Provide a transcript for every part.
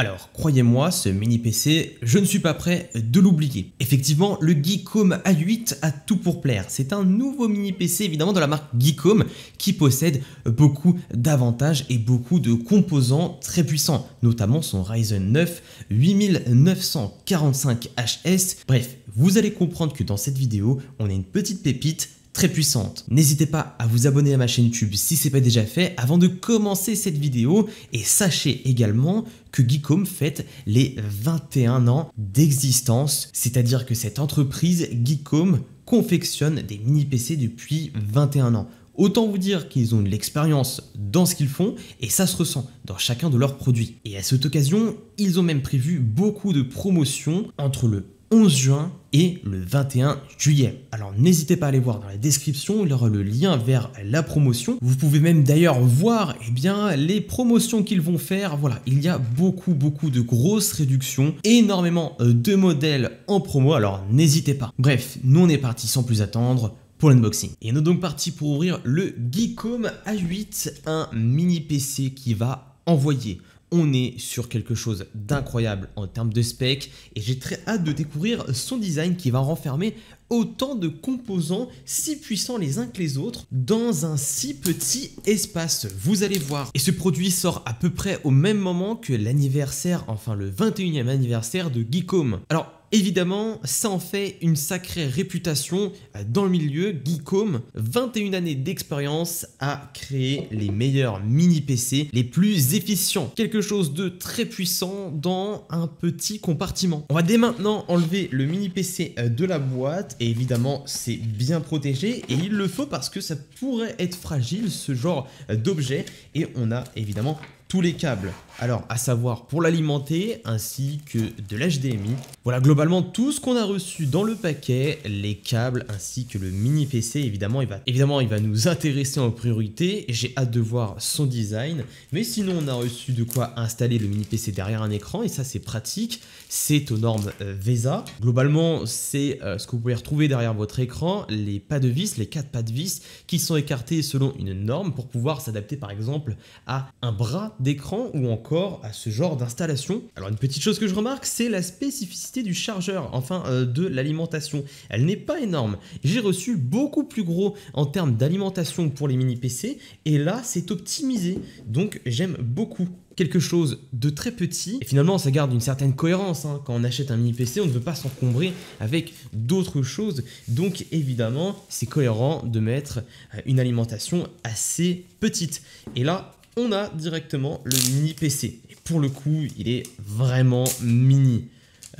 Alors, croyez-moi, ce mini PC, je ne suis pas prêt de l'oublier. Effectivement, le Geekom A8 a tout pour plaire. C'est un nouveau mini PC évidemment de la marque Geekom, qui possède beaucoup d'avantages et beaucoup de composants très puissants, notamment son Ryzen 9 8945HS. Bref, vous allez comprendre que dans cette vidéo, on a une petite pépite très puissante. N'hésitez pas à vous abonner à ma chaîne YouTube si ce c'est pas déjà fait avant de commencer cette vidéo et sachez également que Geekom fête les 21 ans d'existence, c'est-à-dire que cette entreprise Geekom confectionne des mini PC depuis 21 ans. Autant vous dire qu'ils ont de l'expérience dans ce qu'ils font et ça se ressent dans chacun de leurs produits. Et à cette occasion, ils ont même prévu beaucoup de promotions entre le 11 juin et le 21 juillet. Alors n'hésitez pas à aller voir dans la description, il y aura le lien vers la promotion. Vous pouvez même d'ailleurs voir eh bien, les promotions qu'ils vont faire. Voilà, il y a beaucoup beaucoup de grosses réductions, énormément euh, de modèles en promo, alors n'hésitez pas. Bref, nous on est parti sans plus attendre pour l'unboxing. Et nous donc parti pour ouvrir le Geekom A8, un mini PC qui va envoyer on est sur quelque chose d'incroyable en termes de spec et j'ai très hâte de découvrir son design qui va renfermer autant de composants si puissants les uns que les autres dans un si petit espace, vous allez voir. Et ce produit sort à peu près au même moment que l'anniversaire, enfin le 21e anniversaire de Geekom. Alors Évidemment, ça en fait une sacrée réputation euh, dans le milieu. Geekom, 21 années d'expérience à créer les meilleurs mini PC, les plus efficients. Quelque chose de très puissant dans un petit compartiment. On va dès maintenant enlever le mini PC euh, de la boîte et évidemment c'est bien protégé et il le faut parce que ça pourrait être fragile ce genre euh, d'objet et on a évidemment tous les câbles. Alors, à savoir pour l'alimenter ainsi que de l'HDMI. Voilà globalement tout ce qu'on a reçu dans le paquet, les câbles ainsi que le mini PC. Évidemment, il va, évidemment, il va nous intéresser en priorité. J'ai hâte de voir son design. Mais sinon, on a reçu de quoi installer le mini PC derrière un écran et ça, c'est pratique. C'est aux normes euh, VESA. Globalement, c'est euh, ce que vous pouvez retrouver derrière votre écran, les pas de vis, les quatre pas de vis qui sont écartés selon une norme pour pouvoir s'adapter par exemple à un bras d'écran ou encore à ce genre d'installation. Alors une petite chose que je remarque, c'est la spécificité du chargeur, enfin euh, de l'alimentation. Elle n'est pas énorme. J'ai reçu beaucoup plus gros en termes d'alimentation pour les mini PC, et là c'est optimisé, donc j'aime beaucoup quelque chose de très petit. finalement, ça garde une certaine cohérence. Hein. Quand on achète un mini PC, on ne veut pas s'encombrer avec d'autres choses. Donc évidemment, c'est cohérent de mettre euh, une alimentation assez petite. Et là, on a directement le mini PC. Et pour le coup, il est vraiment mini.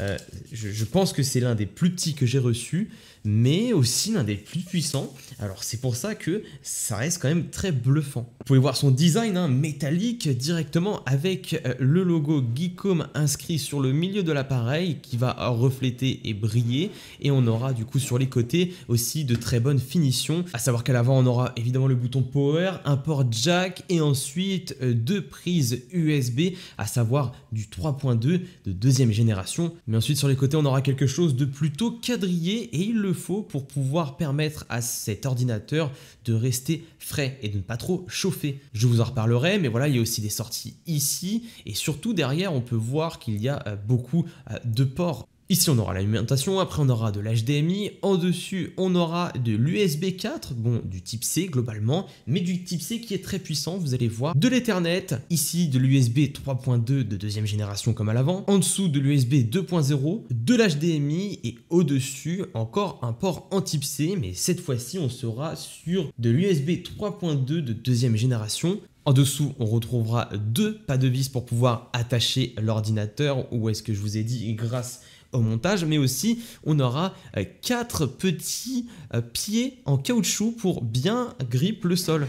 Euh, je, pense que c'est l'un des plus petits que j'ai reçus mais aussi l'un des plus puissants. Alors c'est pour ça que ça reste quand même très bluffant. Vous pouvez voir son design hein, métallique directement avec euh, le logo Geekom inscrit sur le milieu de l'appareil qui va refléter et briller et on aura du coup sur les côtés aussi de très bonnes finitions. À savoir qu'à l'avant on aura évidemment le bouton power, un port jack et ensuite euh, deux prises USB à savoir du 3.2 de deuxième génération. Mais ensuite sur les côtés on aura quelque chose de plutôt quadrillé et il le faut pour pouvoir permettre à cet ordinateur de rester frais et de ne pas trop chauffer. Je vous en reparlerai, mais voilà, il y a aussi des sorties ici et surtout derrière, on peut voir qu'il y a euh, beaucoup euh, de ports Ici, on aura l'alimentation, après on aura de l'HDMI, en dessus, on aura de l'USB 4, bon, du type C globalement, mais du type C qui est très puissant, vous allez voir, de l'Ethernet, ici de l'USB 3.2 de deuxième génération comme à l'avant, en dessous de l'USB 2.0, de l'HDMI et au-dessus, encore un port en type C, mais cette fois-ci, on sera sur de l'USB 3.2 de deuxième génération, en dessous, on retrouvera deux pas de vis pour pouvoir attacher l'ordinateur ou est-ce que je vous ai dit grâce à montage, mais aussi on aura euh, quatre petits euh, pieds en caoutchouc pour bien grippe le sol.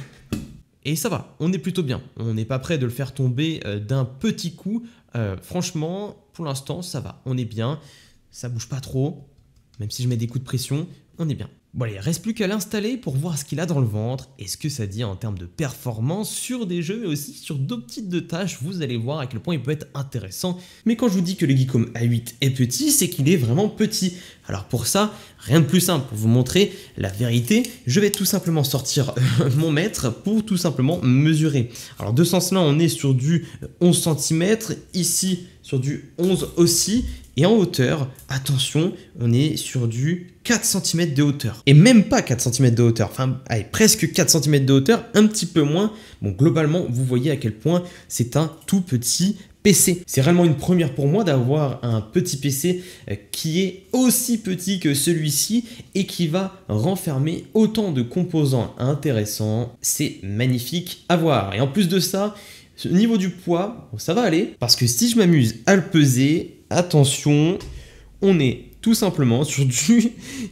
Et ça va, on est plutôt bien. On n'est pas prêt de le faire tomber euh, d'un petit coup. franchement, pour l'instant, ça va. On est bien. Ça bouge pas trop. Même si je mets des coups de pression, on est bien. Bon allez, reste plus qu'à l'installer pour voir ce qu'il a dans le ventre et ce que ça dit en termes de performance sur des jeux et aussi sur d'autres petites de tâches, vous allez voir à quel point il peut être intéressant. Mais quand je vous dis que le Geekom A8 est petit, c'est qu'il est vraiment petit. Alors pour ça, rien de plus simple, pour vous montrer la vérité, je vais tout simplement sortir euh, mon mètre pour tout simplement mesurer. Alors de ce sens là, on est sur du 11 euh, cm, ici sur du 11 aussi, et en hauteur, attention, on est sur du 4 cm de hauteur. Et même pas 4 cm de hauteur, enfin presque 4 cm de hauteur, un petit peu moins. Bon, globalement, vous voyez à quel point c'est un tout petit PC. C'est vraiment une première pour moi d'avoir un petit PC euh, qui est aussi petit que celui-ci et qui va renfermer autant de composants intéressants. C'est magnifique à voir. Et en plus de ça, au niveau du poids, ça va aller. Parce que si je m'amuse à le peser, attention, on est tout simplement sur du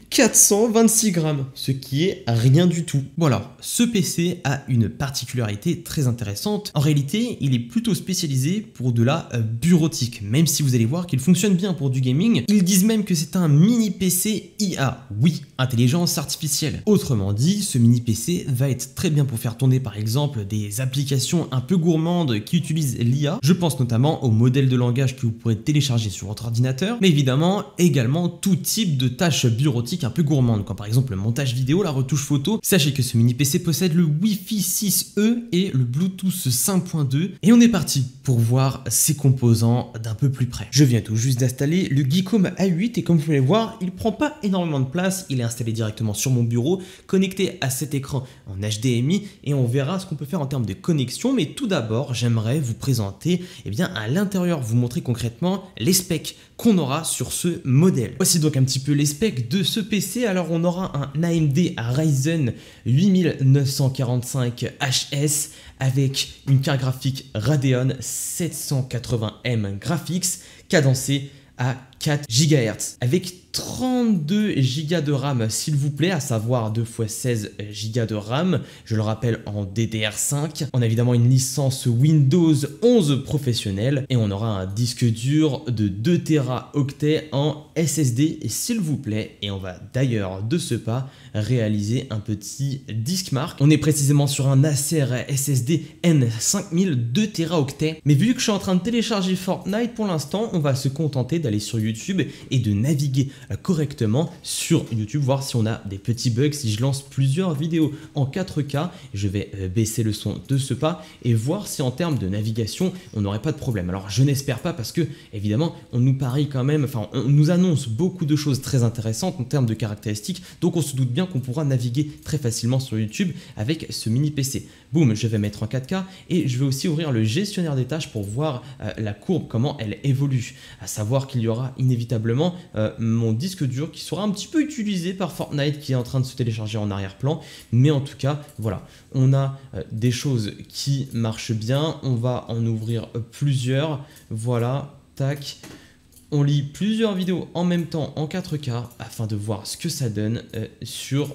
426 grammes, ce qui est rien du tout. Bon alors, ce PC a une particularité très intéressante. En réalité, il est plutôt spécialisé pour de la euh, bureautique, même si vous allez voir qu'il fonctionne bien pour du gaming. Ils disent même que c'est un mini PC IA, oui, intelligence artificielle. Autrement dit, ce mini PC va être très bien pour faire tourner par exemple des applications un peu gourmandes qui utilisent l'IA. Je pense notamment au modèle de langage que vous pourrez télécharger sur votre ordinateur, mais évidemment également tout type de tâches bureautiques un peu gourmandes, comme par exemple le montage vidéo, la retouche photo. Sachez que ce mini PC possède le Wi-Fi 6E et le Bluetooth 5.2. Et on est parti pour voir ses composants d'un peu plus près. Je viens tout juste d'installer le Geekom A8 et comme vous pouvez le voir, il prend pas énormément de place. Il est installé directement sur mon bureau, connecté à cet écran en HDMI et on verra ce qu'on peut faire en termes de connexion. Mais tout d'abord, j'aimerais vous présenter et eh bien, à l'intérieur, vous montrer concrètement les specs qu'on aura sur ce modèle. Voici donc un petit peu les specs de ce PC. Alors on aura un AMD Ryzen 8945 HS avec une carte graphique Radeon 780M Graphics cadencée à 4 GHz avec 32 Go de RAM s'il vous plaît, à savoir 2 x 16 Go de RAM, je le rappelle en DDR5. On a évidemment une licence Windows 11 professionnelle et on aura un disque dur de 2 Teraoctets en SSD et s'il vous plaît, et on va d'ailleurs de ce pas réaliser un petit disque marque. On est précisément sur un Acer SSD N5000 2 Teraoctets. Mais vu que je suis en train de télécharger Fortnite pour l'instant, on va se contenter d'aller sur YouTube YouTube et de naviguer euh, correctement sur YouTube, voir si on a des petits bugs, si je lance plusieurs vidéos en 4K, je vais euh, baisser le son de ce pas et voir si en termes de navigation, on n'aurait pas de problème. Alors je n'espère pas parce que évidemment, on nous parie quand même, enfin on nous annonce beaucoup de choses très intéressantes en termes de caractéristiques, donc on se doute bien qu'on pourra naviguer très facilement sur YouTube avec ce mini PC. Boum, je vais mettre en 4K et je vais aussi ouvrir le gestionnaire des tâches pour voir euh, la courbe, comment elle évolue. À savoir qu'il y aura inévitablement euh, mon disque dur qui sera un petit peu utilisé par Fortnite qui est en train de se télécharger en arrière-plan. Mais en tout cas, voilà, on a euh, des choses qui marchent bien. On va en ouvrir euh, plusieurs. Voilà, tac. On lit plusieurs vidéos en même temps en 4K afin de voir ce que ça donne sur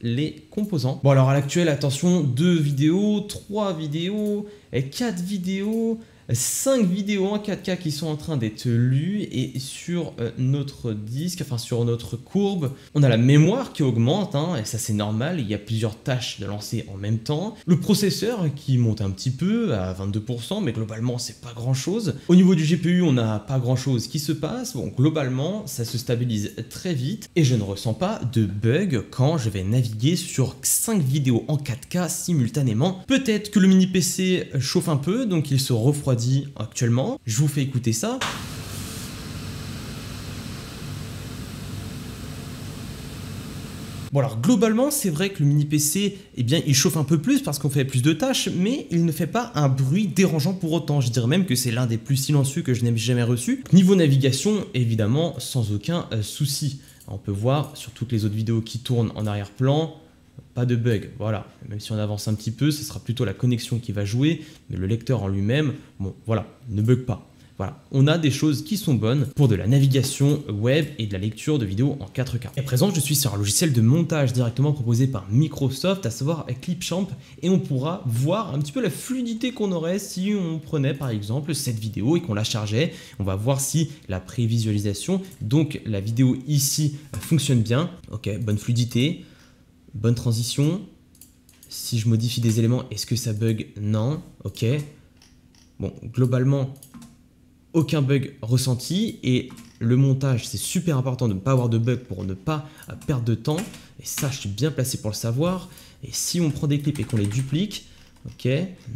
les composants. Bon alors à l'actuel, attention, deux vidéos, trois vidéos, et quatre vidéos, 5 vidéos en 4K qui sont en train d'être lues et sur euh, notre disque, enfin sur notre courbe, on a la mémoire qui augmente hein, et ça c'est normal, il y a plusieurs tâches de lancer en même temps. Le processeur qui monte un petit peu à 22% mais globalement c'est pas grand chose. Au niveau du GPU on n'a pas grand chose qui se passe, bon globalement ça se stabilise très vite et je ne ressens pas de bug quand je vais naviguer sur 5 vidéos en 4K simultanément. Peut-être que le mini PC chauffe un peu donc il se refroidit Dit actuellement. Je vous fais écouter ça. Bon alors globalement c'est vrai que le mini PC eh bien il chauffe un peu plus parce qu'on fait plus de tâches mais il ne fait pas un bruit dérangeant pour autant. Je dirais même que c'est l'un des plus silencieux que je n'ai jamais reçu. Niveau navigation évidemment sans aucun euh, souci. On peut voir sur toutes les autres vidéos qui tournent en arrière-plan pas de bug, voilà. Même si on avance un petit peu, ce sera plutôt la connexion qui va jouer, mais le lecteur en lui-même, bon, voilà, ne bug pas. Voilà, on a des choses qui sont bonnes pour de la navigation web et de la lecture de vidéos en 4K. Et à présent, je suis sur un logiciel de montage directement proposé par Microsoft, à savoir Clipchamp, et on pourra voir un petit peu la fluidité qu'on aurait si on prenait par exemple cette vidéo et qu'on la chargeait. On va voir si la prévisualisation, donc la vidéo ici, euh, fonctionne bien. Ok, bonne fluidité. Bonne transition. Si je modifie des éléments, est-ce que ça bug Non. Ok. Bon, globalement, aucun bug ressenti. Et le montage, c'est super important de ne pas avoir de bug pour ne pas euh, perdre de temps. Et ça, je suis bien placé pour le savoir. Et si on prend des clips et qu'on les duplique, ok,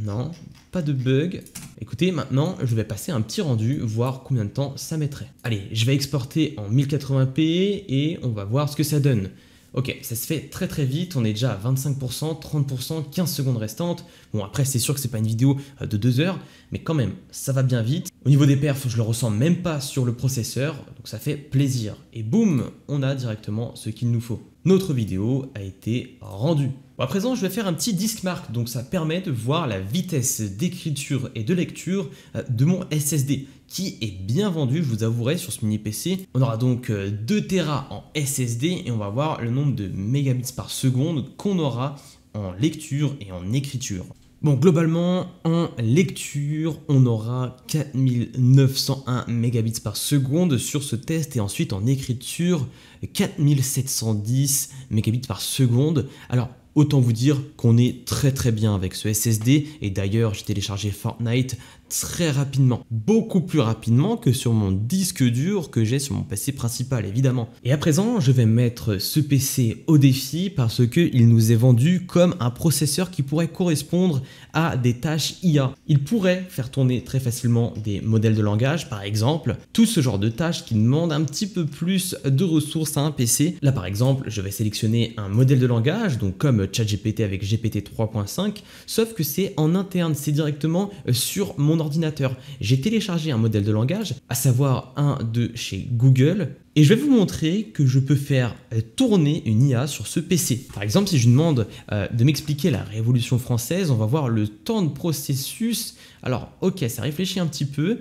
non, pas de bug. Écoutez, maintenant, je vais passer un petit rendu, voir combien de temps ça mettrait. Allez, je vais exporter en 1080p et on va voir ce que ça donne. Ok, ça se fait très très vite, on est déjà à 25%, 30%, 15 secondes restantes. Bon, après, c'est sûr que c'est pas une vidéo euh, de 2 heures, mais quand même, ça va bien vite. Au niveau des perfs, je le ressens même pas sur le processeur, donc ça fait plaisir. Et boum, on a directement ce qu'il nous faut. Notre vidéo a été rendue à présent, je vais faire un petit disque mark, donc ça permet de voir la vitesse d'écriture et de lecture euh, de mon SSD qui est bien vendu, je vous avouerai, sur ce mini PC. On aura donc 2 euh, Tera en SSD et on va voir le nombre de mégabits par seconde qu'on aura en lecture et en écriture. Bon, globalement, en lecture, on aura 4901 mégabits par seconde sur ce test et ensuite en écriture, 4710 mégabits par seconde. Alors, Autant vous dire qu'on est très très bien avec ce SSD et d'ailleurs j'ai téléchargé Fortnite très rapidement, beaucoup plus rapidement que sur mon disque dur que j'ai sur mon PC principal évidemment. Et à présent, je vais mettre ce PC au défi parce que il nous est vendu comme un processeur qui pourrait correspondre à des tâches IA. Il pourrait faire tourner très facilement des modèles de langage par exemple, tout ce genre de tâches qui demandent un petit peu plus de ressources à un PC. Là par exemple, je vais sélectionner un modèle de langage donc comme ChatGPT avec GPT 3.5, sauf que c'est en interne, c'est directement sur mon ordinateur. J'ai téléchargé un modèle de langage, à savoir un de chez Google, et je vais vous montrer que je peux faire euh, tourner une IA sur ce PC. Par exemple, si je demande euh, de m'expliquer la Révolution française, on va voir le temps de processus. Alors, ok, ça réfléchit un petit peu,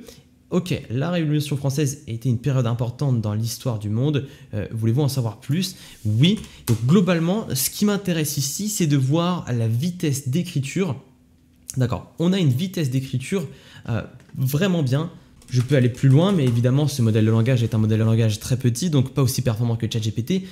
Ok, la Révolution française a été une période importante dans l'histoire du monde. Euh, voulez-vous en savoir plus Oui. globalement, ce qui m'intéresse ici, c'est de voir la vitesse d'écriture D'accord, on a une vitesse d'écriture euh, vraiment bien. Je peux aller plus loin, mais évidemment, ce modèle de langage est un modèle de langage très petit, donc pas aussi performant que ChatGPT.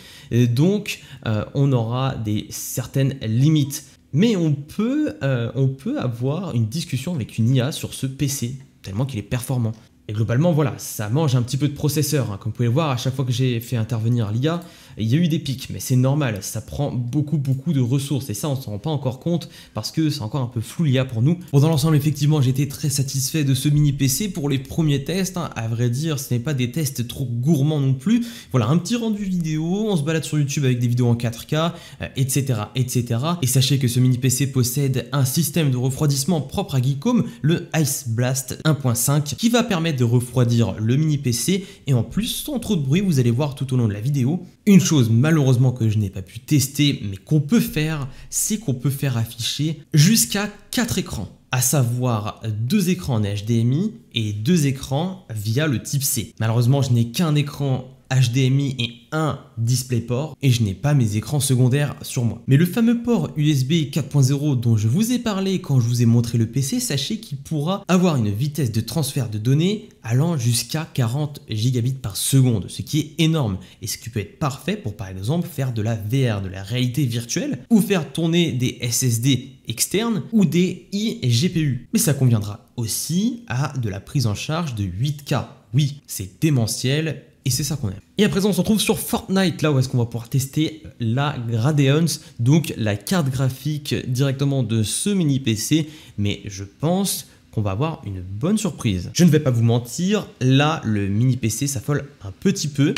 donc, euh, on aura des certaines limites. Mais on peut, euh, on peut avoir une discussion avec une IA sur ce PC, tellement qu'il est performant. Et globalement, voilà, ça mange un petit peu de processeur. Hein. Comme vous pouvez le voir, à chaque fois que j'ai fait intervenir l'IA, il y a eu des pics, mais c'est normal, ça prend beaucoup, beaucoup de ressources. Et ça, on s'en rend pas encore compte parce que c'est encore un peu flou l'IA pour nous. Bon, dans l'ensemble, effectivement, j'étais très satisfait de ce mini PC pour les premiers tests. Hein. À vrai dire, ce n'est pas des tests trop gourmands non plus. Voilà, un petit rendu vidéo, on se balade sur YouTube avec des vidéos en 4K, etc., etc. Et sachez que ce mini PC possède un système de refroidissement propre à Geekom, le Ice Blast 1.5, qui va permettre de refroidir le mini PC et en plus sans trop de bruit vous allez voir tout au long de la vidéo. Une chose malheureusement que je n'ai pas pu tester mais qu'on peut faire, c'est qu'on peut faire afficher jusqu'à quatre écrans à savoir deux écrans en HDMI et deux écrans via le type C. Malheureusement, je n'ai qu'un écran HDMI et un DisplayPort et je n'ai pas mes écrans secondaires sur moi. Mais le fameux port USB 4.0 dont je vous ai parlé quand je vous ai montré le PC, sachez qu'il pourra avoir une vitesse de transfert de données allant jusqu'à 40 gigabits par seconde, ce qui est énorme et ce qui peut être parfait pour par exemple faire de la VR, de la réalité virtuelle ou faire tourner des SSD externes ou des iGPU. Mais ça conviendra aussi à de la prise en charge de 8K. Oui, c'est démentiel et c'est ça qu'on aime. Et à présent, on se retrouve sur Fortnite, là où est-ce qu'on va pouvoir tester la Gradeons, donc la carte graphique directement de ce mini PC, mais je pense qu'on va avoir une bonne surprise. Je ne vais pas vous mentir, là le mini PC s'affole un petit peu.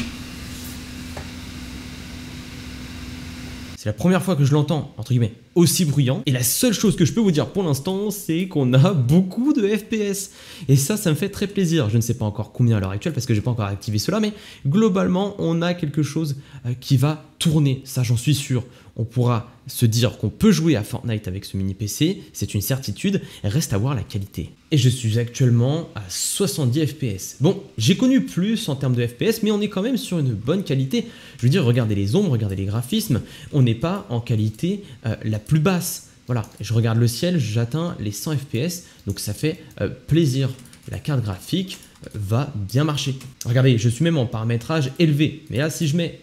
C'est la première fois que je l'entends, entre guillemets, aussi bruyant. Et la seule chose que je peux vous dire pour l'instant, c'est qu'on a beaucoup de FPS. Et ça, ça me fait très plaisir. Je ne sais pas encore combien à l'heure actuelle parce que j'ai pas encore activé cela, mais globalement, on a quelque chose euh, qui va tourner. Ça, j'en suis sûr on pourra se dire qu'on peut jouer à Fortnite avec ce mini PC, c'est une certitude, reste à voir la qualité. Et je suis actuellement à 70 FPS. Bon, j'ai connu plus en termes de FPS, mais on est quand même sur une bonne qualité. Je veux dire, regardez les ombres, regardez les graphismes, on n'est pas en qualité euh, la plus basse. Voilà, je regarde le ciel, j'atteins les 100 FPS, donc ça fait euh, plaisir. La carte graphique euh, va bien marcher. Regardez, je suis même en paramétrage élevé, mais là si je mets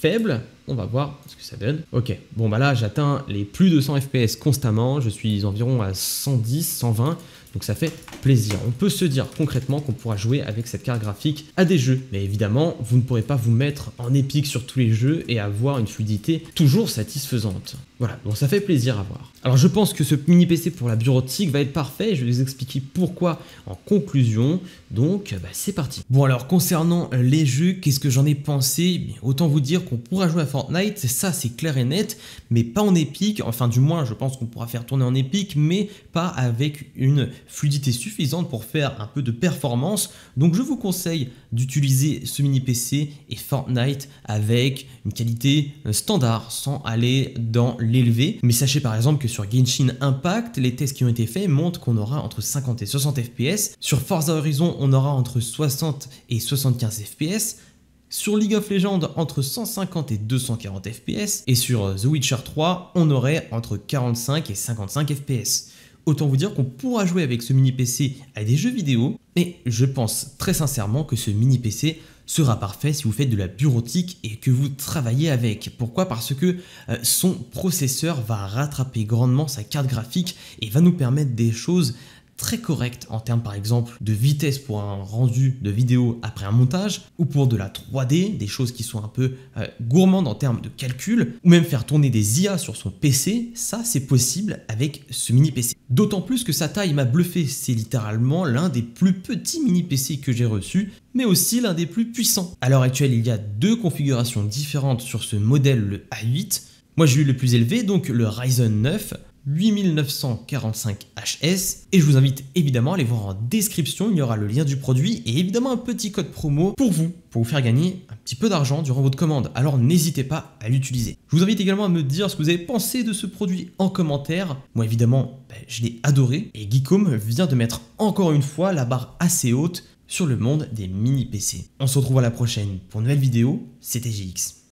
faible. On va voir ce que ça donne. Ok, bon bah là j'atteins les plus de 100 FPS constamment, je suis environ à 110, 120, donc ça fait plaisir. On peut se dire concrètement qu'on pourra jouer avec cette carte graphique à des jeux, mais évidemment vous ne pourrez pas vous mettre en épique sur tous les jeux et avoir une fluidité toujours satisfaisante. Voilà, bon ça fait plaisir à voir. Alors je pense que ce mini PC pour la bureautique va être parfait, je vais vous expliquer pourquoi en conclusion, donc bah, c'est parti. Bon alors concernant les jeux, qu'est-ce que j'en ai pensé eh Autant vous dire qu'on pourra jouer à Fortnite, ça c'est clair et net, mais pas en épique, enfin du moins je pense qu'on pourra faire tourner en épique, mais pas avec une fluidité suffisante pour faire un peu de performance, donc je vous conseille d'utiliser ce mini PC et Fortnite avec une qualité standard sans aller dans l'élever, mais sachez par exemple que sur Genshin Impact, les tests qui ont été faits montrent qu'on aura entre 50 et 60 FPS, sur Forza Horizon on aura entre 60 et 75 FPS, sur League of Legends, entre 150 et 240 FPS, et sur euh, The Witcher 3, on aurait entre 45 et 55 FPS. Autant vous dire qu'on pourra jouer avec ce mini PC à des jeux vidéo, mais je pense très sincèrement que ce mini PC sera parfait si vous faites de la bureautique et que vous travaillez avec. Pourquoi Parce que euh, son processeur va rattraper grandement sa carte graphique et va nous permettre des choses très correct en termes par exemple de vitesse pour un rendu de vidéo après un montage ou pour de la 3D, des choses qui sont un peu euh, gourmandes en termes de calcul, ou même faire tourner des IA sur son PC, ça c'est possible avec ce mini PC. D'autant plus que sa taille m'a bluffé, c'est littéralement l'un des plus petits mini PC que j'ai reçu, mais aussi l'un des plus puissants. À l'heure actuelle, il y a deux configurations différentes sur ce modèle, le A8, moi j'ai eu le plus élevé, donc le Ryzen 9, 8945 HS et je vous invite évidemment à aller voir en description, il y aura le lien du produit et évidemment un petit code promo pour vous, pour vous faire gagner un petit peu d'argent durant votre commande, alors n'hésitez pas à l'utiliser. Je vous invite également à me dire ce que vous avez pensé de ce produit en commentaire, moi évidemment ben, je l'ai adoré et Geekom vient de mettre encore une fois la barre assez haute sur le monde des mini PC. On se retrouve à la prochaine pour une nouvelle vidéo, c'était GX.